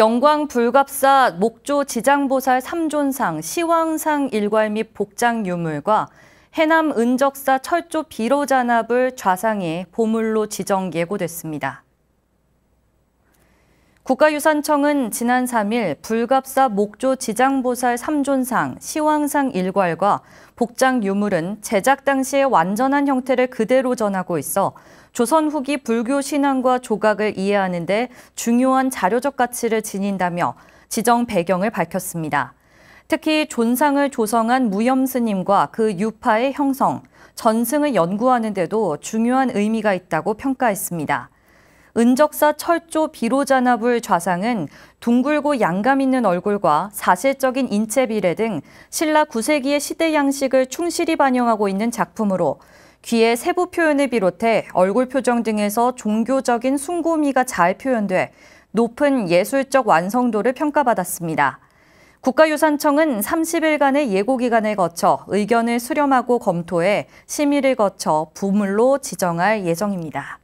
영광 불갑사 목조 지장보살 삼존상 시왕상 일괄 및 복장 유물과 해남 은적사 철조 비로잔압을 좌상의 보물로 지정 예고됐습니다. 국가유산청은 지난 3일 불갑사 목조 지장보살 3존상, 시황상 일괄과 복장 유물은 제작 당시의 완전한 형태를 그대로 전하고 있어 조선 후기 불교 신앙과 조각을 이해하는 데 중요한 자료적 가치를 지닌다며 지정 배경을 밝혔습니다. 특히 존상을 조성한 무염스님과 그 유파의 형성, 전승을 연구하는 데도 중요한 의미가 있다고 평가했습니다. 은적사 철조 비로자나불 좌상은 둥글고 양감 있는 얼굴과 사실적인 인체 비례 등 신라 9세기의 시대 양식을 충실히 반영하고 있는 작품으로 귀의 세부 표현을 비롯해 얼굴 표정 등에서 종교적인 숭고미가 잘 표현돼 높은 예술적 완성도를 평가받았습니다. 국가유산청은 30일간의 예고 기간을 거쳐 의견을 수렴하고 검토해 심의를 거쳐 부물로 지정할 예정입니다.